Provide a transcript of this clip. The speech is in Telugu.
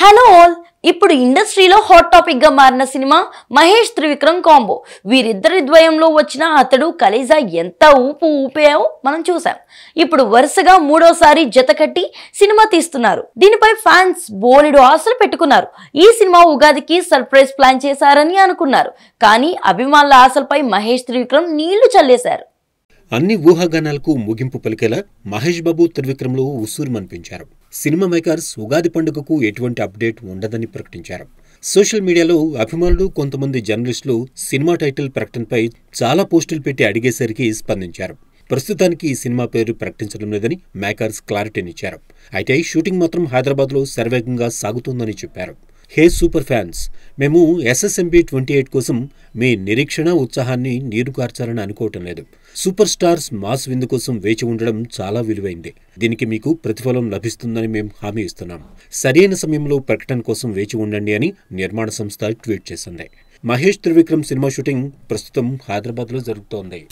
హలో ఆల్ ఇప్పుడు ఇండస్ట్రీలో హాట్ టాపిక్గా మారిన సినిమా మహేష్ త్రివిక్రమ్ కాంబో వీరిద్దరి ద్వయంలో వచ్చిన అతడు కలేజా ఎంత ఊపు ఊపాయో మనం చూసాం ఇప్పుడు వరుసగా మూడోసారి జత కట్టి సినిమా తీస్తున్నారు దీనిపై ఫ్యాన్స్ బోలిడు ఆశలు పెట్టుకున్నారు ఈ సినిమా ఉగాదికి సర్ప్రైజ్ ప్లాన్ చేశారని అనుకున్నారు కానీ అభిమానుల ఆశలపై మహేష్ త్రివిక్రమ్ నీళ్లు చల్లేశారు అన్ని ఊహాగానాలకు ముగింపు పలికేలా మహేష్ బాబు ఉసూరు మనిపించారు సినిమా మేకర్స్ ఉగాది పండుగకు ఎటువంటి అప్డేట్ ఉండదని ప్రకటించారు సోషల్ మీడియాలో అభిమానులు కొంతమంది జర్నలిస్టులు సినిమా టైటిల్ ప్రకటనపై చాలా పోస్టులు పెట్టి అడిగేసరికి స్పందించారు ప్రస్తుతానికి ఈ సినిమా పేరు ప్రకటించడం లేదని మేకర్స్ క్లారిటీనిచ్చారు అయితే షూటింగ్ మాత్రం హైదరాబాద్లో శరవేగంగా సాగుతోందని చెప్పారు హే సూపర్ ఫ్యాన్స్ మేము ఎస్ఎస్ఎంబి ట్వంటీ ఎయిట్ కోసం మీ నిరీక్షణ ఉత్సాహాన్ని నీరుగార్చాలని అనుకోవటం లేదు సూపర్ స్టార్స్ మాస్ విందు కోసం వేచి ఉండడం చాలా విలువైంది దీనికి మీకు ప్రతిఫలం లభిస్తుందని మేము హామీ ఇస్తున్నాం సరైన సమయంలో ప్రకటన కోసం వేచి ఉండండి అని నిర్మాణ సంస్థ ట్వీట్ చేసింది మహేష్ త్రివిక్రమ్ సినిమా షూటింగ్ ప్రస్తుతం హైదరాబాద్లో జరుగుతోంది